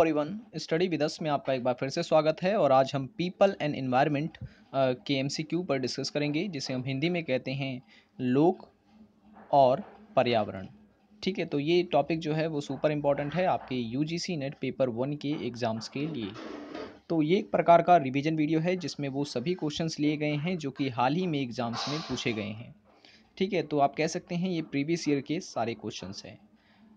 everyone study विदस में आपका एक बार फिर से स्वागत है और आज हम पीपल एंड इन्वायरमेंट के एमसीक्यू पर डिस्कस करेंगे जिसे हम हिंदी में कहते हैं लोक और पर्यावरण ठीक है तो ये टॉपिक जो है वो सुपर इम्पॉर्टेंट है आपके यूजीसी नेट पेपर वन के एग्ज़ाम्स के लिए तो ये एक प्रकार का रिविज़न वीडियो है जिसमें वो सभी क्वेश्चन लिए गए हैं जो कि हाल ही में एग्ज़ाम्स में पूछे गए हैं ठीक है तो आप कह सकते हैं ये प्रीवियस ईयर के सारे क्वेश्चन हैं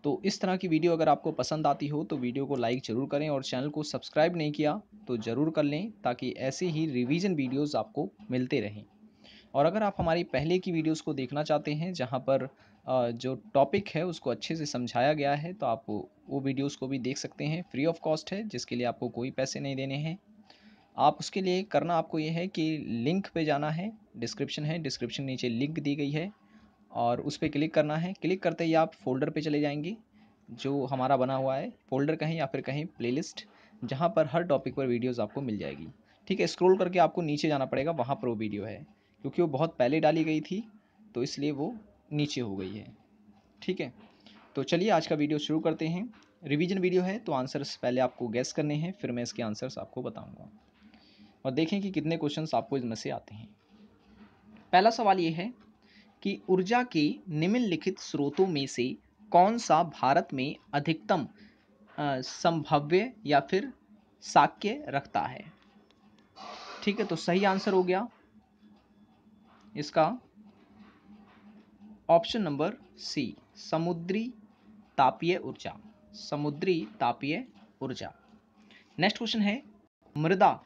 तो इस तरह की वीडियो अगर आपको पसंद आती हो तो वीडियो को लाइक ज़रूर करें और चैनल को सब्सक्राइब नहीं किया तो ज़रूर कर लें ताकि ऐसे ही रिवीजन वीडियोस आपको मिलते रहें और अगर आप हमारी पहले की वीडियोस को देखना चाहते हैं जहां पर जो टॉपिक है उसको अच्छे से समझाया गया है तो आप वो वीडियोस को भी देख सकते हैं फ्री ऑफ कॉस्ट है जिसके लिए आपको कोई पैसे नहीं देने हैं आप उसके लिए करना आपको ये है कि लिंक पे जाना है डिस्क्रिप्शन है डिस्क्रिप्शन नीचे लिंक दी गई है और उस पर क्लिक करना है क्लिक करते ही आप फ़ोल्डर पे चले जाएंगे जो हमारा बना हुआ है फ़ोल्डर कहीं या फिर कहीं प्लेलिस्ट जहाँ पर हर टॉपिक पर वीडियोस आपको मिल जाएगी ठीक है स्क्रॉल करके आपको नीचे जाना पड़ेगा वहाँ पर वो वीडियो है क्योंकि वो बहुत पहले डाली गई थी तो इसलिए वो नीचे हो गई है ठीक है तो चलिए आज का वीडियो शुरू करते हैं रिविज़न वीडियो है तो आंसर्स पहले आपको गैस करने हैं फिर मैं इसके आंसर्स आपको बताऊँगा और देखें कि कितने क्वेश्चन आपको इसमें से आते हैं पहला सवाल ये है कि ऊर्जा के निम्नलिखित स्रोतों में से कौन सा भारत में अधिकतम संभाव्य या फिर साक्य रखता है ठीक है तो सही आंसर हो गया इसका ऑप्शन नंबर सी समुद्री तापीय ऊर्जा समुद्री तापीय ऊर्जा नेक्स्ट क्वेश्चन है मृदा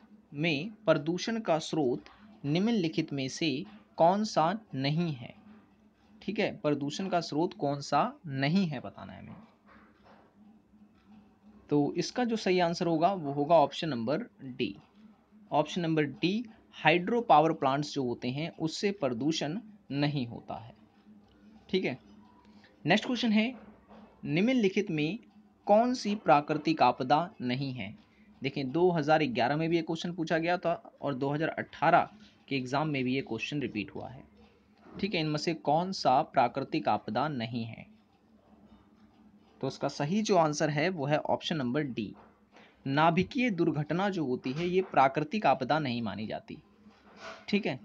में प्रदूषण का स्रोत निम्नलिखित में से कौन सा नहीं है ठीक है प्रदूषण का स्रोत कौन सा नहीं है बताना है हमें तो इसका जो सही आंसर होगा वो होगा option number D option number D hydro power plants जो होते हैं उससे प्रदूषण नहीं होता है ठीक है नेक्स्ट क्वेश्चन है निम्नलिखित में कौन सी प्राकृतिक आपदा नहीं है देखें 2011 में भी ये क्वेश्चन पूछा गया था और 2018 के एग्ज़ाम में भी ये क्वेश्चन रिपीट हुआ है ठीक है इनमें से कौन सा प्राकृतिक आपदा नहीं है तो उसका सही जो आंसर है वो है ऑप्शन नंबर डी नाभिकीय दुर्घटना जो होती है ये प्राकृतिक आपदा नहीं मानी जाती ठीक है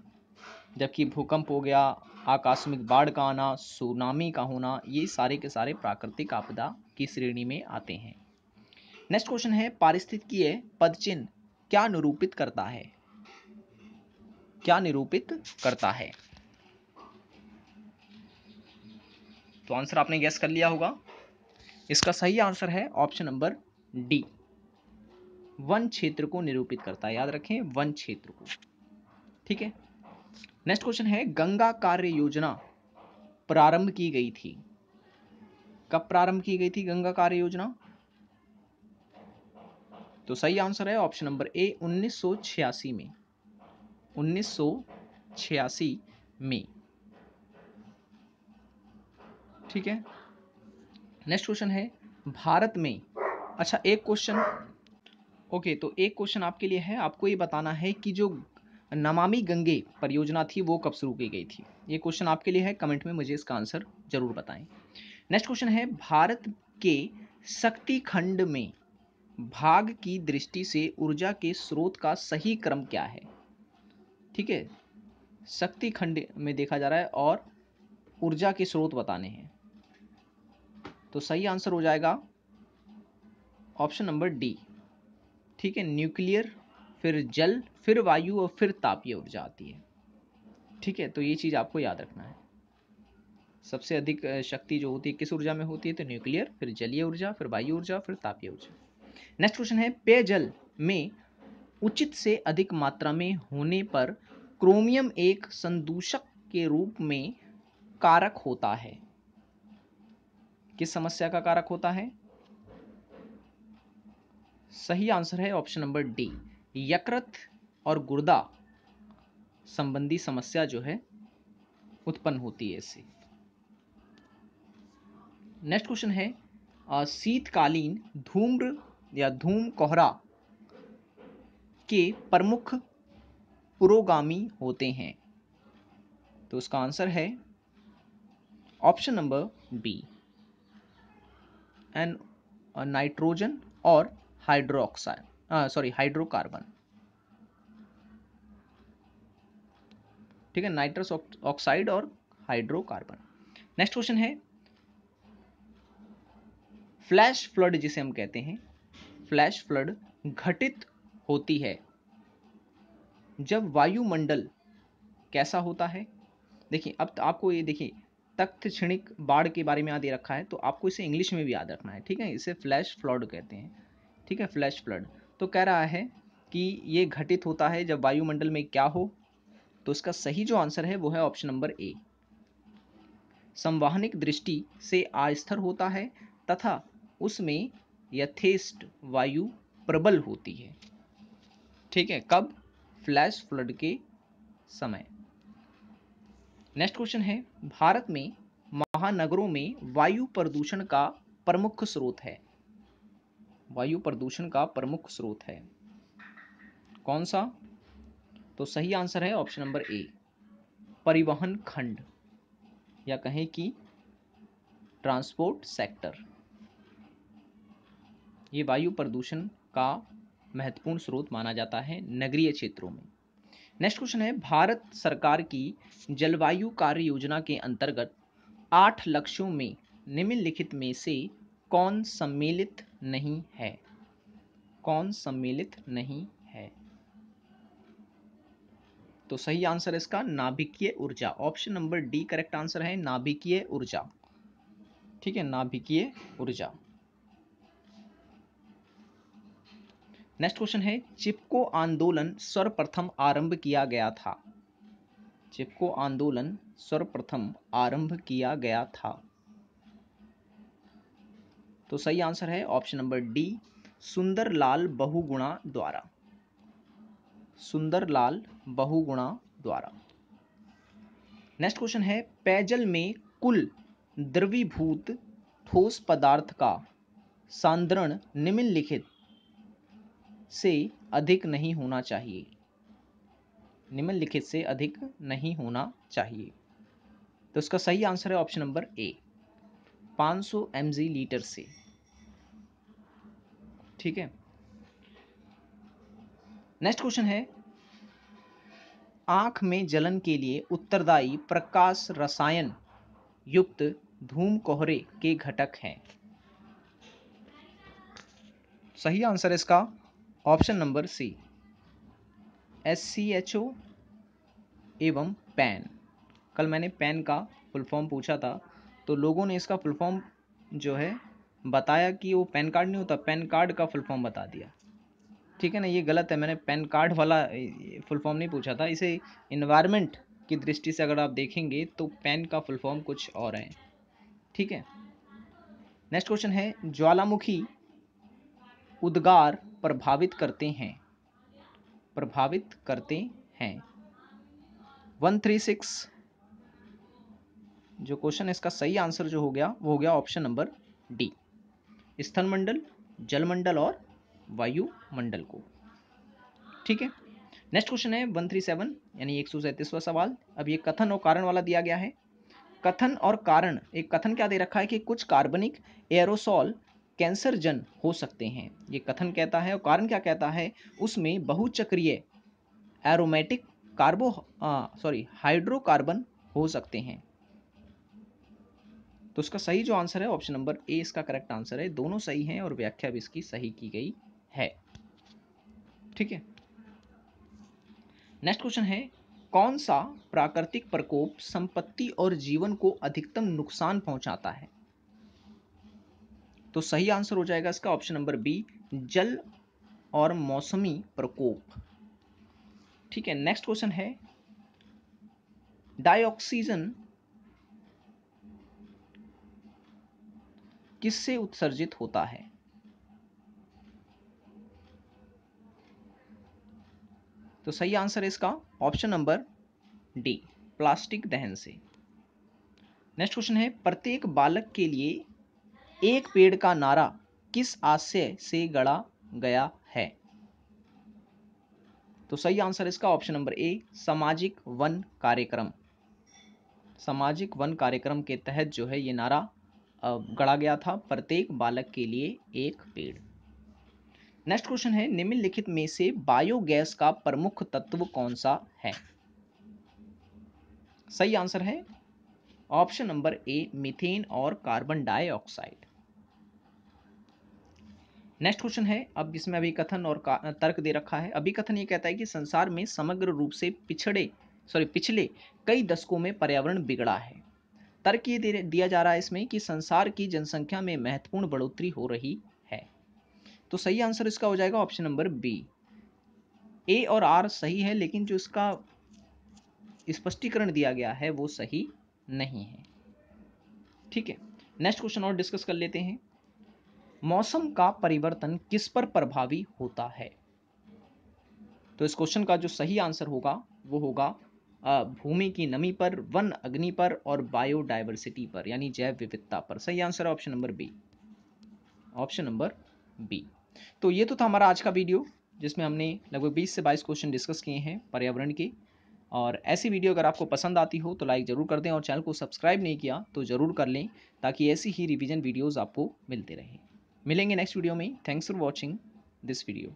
जबकि भूकंप हो गया आकस्मिक बाढ़ का आना सुनामी का होना ये सारे के सारे प्राकृतिक आपदा की श्रेणी में आते हैं नेक्स्ट क्वेश्चन है पारिस्थितिकीय पदचिन्ह क्या निरूपित करता है क्या निरूपित करता है तो आंसर आपने गैस कर लिया होगा इसका सही आंसर है ऑप्शन नंबर डी वन क्षेत्र को निरूपित करता है याद रखें वन क्षेत्र को ठीक है नेक्स्ट क्वेश्चन है गंगा कार्य योजना प्रारंभ की गई थी कब प्रारंभ की गई थी गंगा कार्य योजना तो सही आंसर है ऑप्शन नंबर ए 1986 में 1986 में ठीक है नेक्स्ट क्वेश्चन है भारत में अच्छा एक क्वेश्चन ओके तो एक क्वेश्चन आपके लिए है आपको ये बताना है कि जो नमामि गंगे परियोजना थी वो कब शुरू की गई थी ये क्वेश्चन आपके लिए है कमेंट में मुझे इसका आंसर जरूर बताएं नेक्स्ट क्वेश्चन है भारत के शक्ति खंड में भाग की दृष्टि से ऊर्जा के स्रोत का सही क्रम क्या है ठीक है शक्ति खंड में देखा जा रहा है और ऊर्जा के स्रोत बताने हैं तो सही आंसर हो जाएगा ऑप्शन नंबर डी ठीक है न्यूक्लियर फिर जल फिर वायु और फिर तापीय ऊर्जा आती है ठीक है तो ये चीज़ आपको याद रखना है सबसे अधिक शक्ति जो होती है किस ऊर्जा में होती है तो न्यूक्लियर फिर जलीय ऊर्जा फिर वायु ऊर्जा फिर तापीय ऊर्जा नेक्स्ट क्वेश्चन है पेयजल में उचित से अधिक मात्रा में होने पर क्रोमियम एक संदूषक के रूप में कारक होता है किस समस्या का कारक होता है सही आंसर है ऑप्शन नंबर डी यकृत और गुर्दा संबंधी समस्या जो है उत्पन्न होती है इससे नेक्स्ट क्वेश्चन है शीतकालीन धूम्र या धूम कोहरा के प्रमुख पुरोगामी होते हैं तो उसका आंसर है option number B and nitrogen और or सॉरी हाइड्रोकार्बन ठीक है नाइट्रस ऑक्साइड और हाइड्रोकार्बन नेक्स्ट क्वेश्चन है फ्लैश फ्लड जिसे हम कहते हैं फ्लैश फ्लड घटित होती है जब वायुमंडल कैसा होता है देखिए अब तो आपको ये देखिए तख्तक्षणिक बाढ़ के बारे में याद दे रखा है तो आपको इसे इंग्लिश में भी याद रखना है ठीक है इसे फ्लैश फ्लड कहते हैं ठीक है फ्लैश फ्लड तो कह रहा है कि ये घटित होता है जब वायुमंडल में क्या हो तो इसका सही जो आंसर है वो है ऑप्शन नंबर ए संवाहनिक दृष्टि से आस्थर होता है तथा उसमें यथेष्ट वायु प्रबल होती है ठीक है कब फ्लैश फ्लड के समय नेक्स्ट क्वेश्चन है भारत में महानगरों में वायु प्रदूषण का प्रमुख स्रोत है वायु प्रदूषण का प्रमुख स्रोत है कौन सा तो सही आंसर है ऑप्शन नंबर ए परिवहन खंड या कहें कि ट्रांसपोर्ट सेक्टर ये वायु प्रदूषण का महत्वपूर्ण स्रोत माना जाता है नगरीय क्षेत्रों में नेक्स्ट क्वेश्चन है भारत सरकार की जलवायु कार्य योजना के अंतर्गत आठ लक्ष्यों में निम्नलिखित में से कौन सम्मिलित नहीं है कौन सम्मिलित नहीं है तो सही आंसर इसका नाभिकीय ऊर्जा option number D correct answer है नाभिकीय ऊर्जा ठीक है नाभिकीय ऊर्जा नेक्स्ट क्वेश्चन है चिपको आंदोलन सर्वप्रथम आरंभ किया गया था चिपको आंदोलन सर्वप्रथम आरंभ किया गया था तो सही आंसर है option number D Sundarlal Bahuguna द्वारा सुंदरलाल बहुगुणा द्वारा नेक्स्ट क्वेश्चन है पेयजल में कुल द्रवीभूत ठोस पदार्थ का सांद्रण निम्नलिखित से अधिक नहीं होना चाहिए निम्नलिखित से अधिक नहीं होना चाहिए तो इसका सही आंसर है ऑप्शन नंबर ए 500 सौ लीटर से ठीक है नेक्स्ट क्वेश्चन है आंख में जलन के लिए उत्तरदायी प्रकाश रसायन युक्त धूम कोहरे के घटक हैं सही आंसर इसका option number C S C H O एवं पैन कल मैंने पैन का फुल फॉर्म पूछा था तो लोगों ने इसका फुल फॉर्म जो है बताया कि वो पैन कार्ड नहीं होता पैन कार्ड का फुल फॉर्म बता दिया ठीक है ना ये गलत है मैंने पैन कार्ड वाला फुल फॉर्म नहीं पूछा था इसे इन्वायरमेंट की दृष्टि से अगर आप देखेंगे तो पैन का फुल फॉर्म कुछ और है ठीक है नेक्स्ट क्वेश्चन है ज्वालामुखी उद्गार प्रभावित करते हैं प्रभावित करते हैं वन थ्री सिक्स जो क्वेश्चन है इसका सही आंसर जो हो गया वो हो गया ऑप्शन नंबर डी स्थलमंडल जलमंडल और वायुमंडल को ठीक है नेक्स्ट क्वेश्चन है वन थ्री सेवन यानी एक सौ सैंतीसवा सवाल अब ये कथन और कारण वाला दिया गया है कथन और कारण एक कथन क्या दे रखा है कि कुछ कार्बनिक एरोसॉल कैंसर जन हो सकते हैं ये कथन कहता है और कारण क्या कहता है उसमें बहुचक्रीय एरोमेटिक कार्बो सॉरी हाइड्रोकार्बन हो सकते हैं तो इसका सही जो आंसर है ऑप्शन नंबर ए इसका करेक्ट आंसर है दोनों सही हैं और व्याख्या भी इसकी सही की गई है ठीक है नेक्स्ट क्वेश्चन है कौन सा प्राकृतिक प्रकोप संपत्ति और जीवन को अधिकतम नुकसान पहुंचाता है तो सही आंसर हो जाएगा इसका ऑप्शन नंबर बी जल और मौसमी प्रकोप ठीक है नेक्स्ट क्वेश्चन है डाइऑक्सीजन किससे उत्सर्जित होता है तो सही आंसर है इसका ऑप्शन नंबर डी प्लास्टिक दहन से नेक्स्ट क्वेश्चन है प्रत्येक बालक के लिए एक पेड़ का नारा किस आशय से गढ़ा गया है तो सही आंसर इसका ऑप्शन नंबर ए सामाजिक वन कार्यक्रम सामाजिक वन कार्यक्रम के तहत जो है ये नारा गढ़ा गया था प्रत्येक बालक के लिए एक पेड़ नेक्स्ट क्वेश्चन है निम्नलिखित में से बायोगैस का प्रमुख तत्व कौन सा है सही आंसर है ऑप्शन नंबर ए मिथेन और कार्बन डाइऑक्साइड नेक्स्ट क्वेश्चन है अब इसमें अभी कथन और तर्क दे रखा है अभी कथन ये कहता है कि संसार में समग्र रूप से पिछड़े सॉरी पिछले कई दशकों में पर्यावरण बिगड़ा है तर्क ये दिया जा रहा है इसमें कि संसार की जनसंख्या में महत्वपूर्ण बढ़ोतरी हो रही है तो सही आंसर इसका हो जाएगा ऑप्शन नंबर बी ए और आर सही है लेकिन जो इसका स्पष्टीकरण इस दिया गया है वो सही नहीं है ठीक है नेक्स्ट क्वेश्चन और डिस्कस कर लेते हैं मौसम का परिवर्तन किस पर प्रभावी होता है तो इस क्वेश्चन का जो सही आंसर होगा वो होगा भूमि की नमी पर वन अग्नि पर और बायोडाइवर्सिटी पर यानी जैव विविधता पर सही answer option number B option number B तो ये तो था हमारा आज का वीडियो जिसमें हमने लगभग 20 से 22 क्वेश्चन डिस्कस किए हैं पर्यावरण के और ऐसी वीडियो अगर आपको पसंद आती हो तो लाइक ज़रूर कर दें और चैनल को सब्सक्राइब नहीं किया तो ज़रूर कर लें ताकि ऐसी ही रिविज़न वीडियोज़ आपको मिलते रहें मिलेंगे नेक्स्ट वीडियो में thanks for watching this video